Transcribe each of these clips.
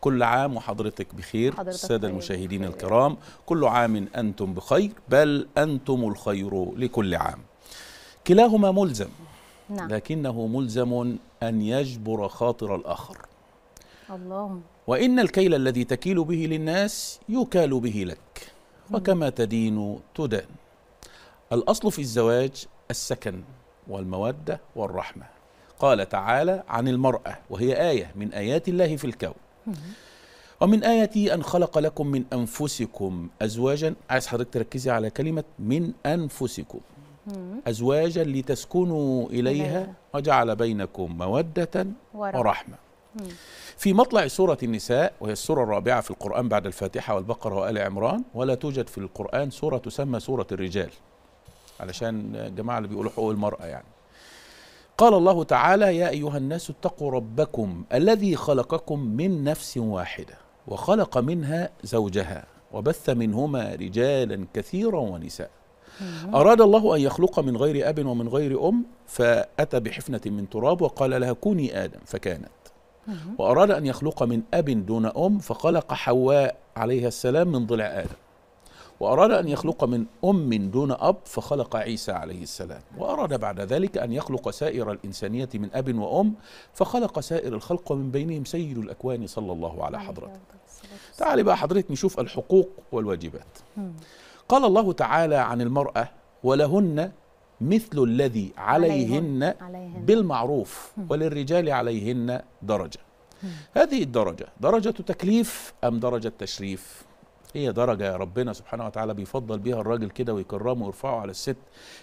كل عام وحضرتك بخير حضرتك السادة المشاهدين بخير. الكرام كل عام أنتم بخير بل أنتم الخير لكل عام كلاهما ملزم نعم. لكنه ملزم أن يجبر خاطر الآخر اللهم وإن الكيل الذي تكيل به للناس يكال به لك وكما تدين تدان الأصل في الزواج السكن والمودة والرحمة قال تعالى عن المرأة وهي آية من آيات الله في الكون ومن آياته أن خلق لكم من أنفسكم أزواجا عايز حضرتك تركزي على كلمة من أنفسكم أزواجا لتسكنوا إليها وجعل بينكم مودة ورحمة في مطلع سورة النساء وهي السورة الرابعة في القرآن بعد الفاتحة والبقرة وآل عمران ولا توجد في القرآن سورة تسمى سورة الرجال علشان الجماعة اللي بيقولوا حقوق المرأة يعني قال الله تعالى يا ايها الناس اتقوا ربكم الذي خلقكم من نفس واحده وخلق منها زوجها وبث منهما رجالا كثيرا ونساء أيوة. أراد الله أن يخلق من غير أب ومن غير أم فأتى بحفنة من تراب وقال لها كوني آدم فكانت وأراد أن يخلق من أب دون أم فخلق حواء عليها السلام من ضلع آدم وأراد أن يخلق من أم دون أب فخلق عيسى عليه السلام وأراد بعد ذلك أن يخلق سائر الإنسانية من أب وأم فخلق سائر الخلق ومن بينهم سيد الأكوان صلى الله على حضرته تعالي بقى حضرتك نشوف الحقوق والواجبات قال الله تعالى عن المرأة ولهن مثل الذي عليهن بالمعروف وللرجال عليهن درجة هذه الدرجة درجة تكليف أم درجة تشريف هي إيه درجة ربنا سبحانه وتعالى بيفضل بيها الراجل كده ويكرمه ويرفعه على الست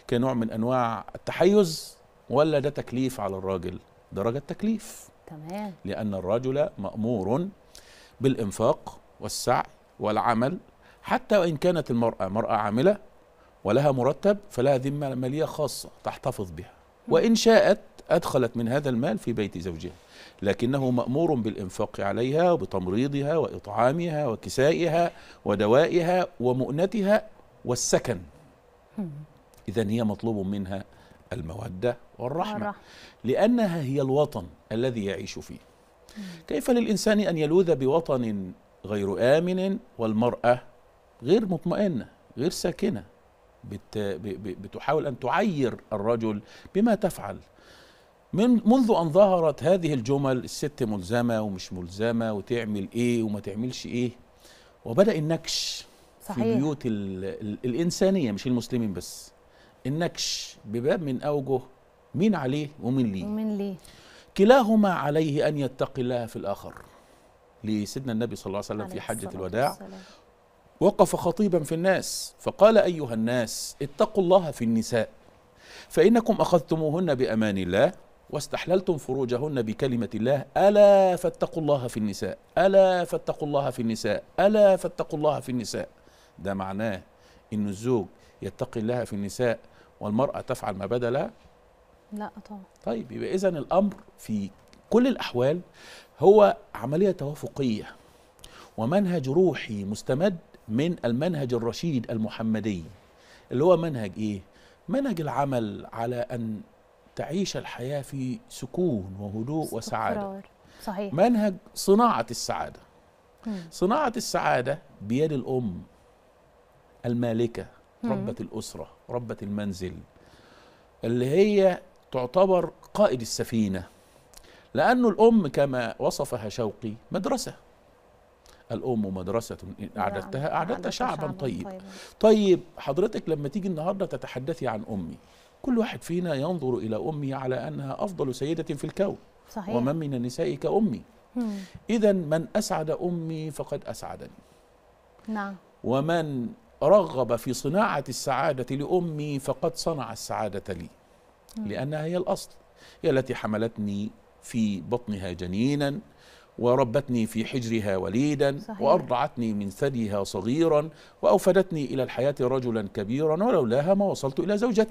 كنوع من أنواع التحيز ولا ده تكليف على الراجل درجة تكليف تمام لأن الرجل مأمور بالإنفاق والسعي والعمل حتى وإن كانت المرأة مرأة عاملة ولها مرتب فلها ذمة مالية خاصة تحتفظ بها وإن شاءت أدخلت من هذا المال في بيت زوجها لكنه مأمور بالإنفاق عليها وبتمريضها وإطعامها وكسائها ودوائها ومؤنتها والسكن إذا هي مطلوب منها المودة والرحمة لأنها هي الوطن الذي يعيش فيه كيف للإنسان أن يلوذ بوطن غير آمن والمرأة غير مطمئنة غير ساكنة بتحاول أن تعير الرجل بما تفعل من منذ ان ظهرت هذه الجمل الست ملزمه ومش ملزمه وتعمل ايه وما تعملش ايه وبدا النكش صحيح. في بيوت الانسانيه مش المسلمين بس النكش بباب من اوجه مين عليه ومين ليه ومين ليه كلاهما عليه ان يتقي الله في الاخر لسيدنا النبي صلى الله عليه وسلم في حجه الوداع وقف خطيبا في الناس فقال ايها الناس اتقوا الله في النساء فانكم اخذتموهن بامان الله واستحللتم فروجهن بكلمة الله ألا فاتقوا الله في النساء ألا فاتقوا الله في النساء ألا فاتقوا الله في النساء ده معناه إن الزوج يتقي الله في النساء والمرأة تفعل ما بدا لها لا طبعا طيب يبقى إذا الأمر في كل الأحوال هو عملية توافقية ومنهج روحي مستمد من المنهج الرشيد المحمدي اللي هو منهج إيه؟ منهج العمل على أن تعيش الحياة في سكون وهدوء وسعادة صحيح. منهج صناعة السعادة صناعة السعادة بيد الأم المالكة ربة الأسرة ربة المنزل اللي هي تعتبر قائد السفينة لأن الأم كما وصفها شوقي مدرسة الأم مدرسة إن أعددتها نعم. أعددت شعبا, طيب طيب حضرتك لما تيجي النهاردة تتحدثي عن أمي كل واحد فينا ينظر إلى أمي على أنها أفضل سيدة في الكون صحيح. ومن من النساء كأمي إذا من أسعد أمي فقد أسعدني نعم ومن رغب في صناعة السعادة لأمي فقد صنع السعادة لي مم. لأنها هي الأصل هي التي حملتني في بطنها جنينا وربتني في حجرها وليدا صحيح. وأرضعتني من ثديها صغيرا وأوفدتني إلى الحياة رجلا كبيرا ولولاها ما وصلت إلى زوجتي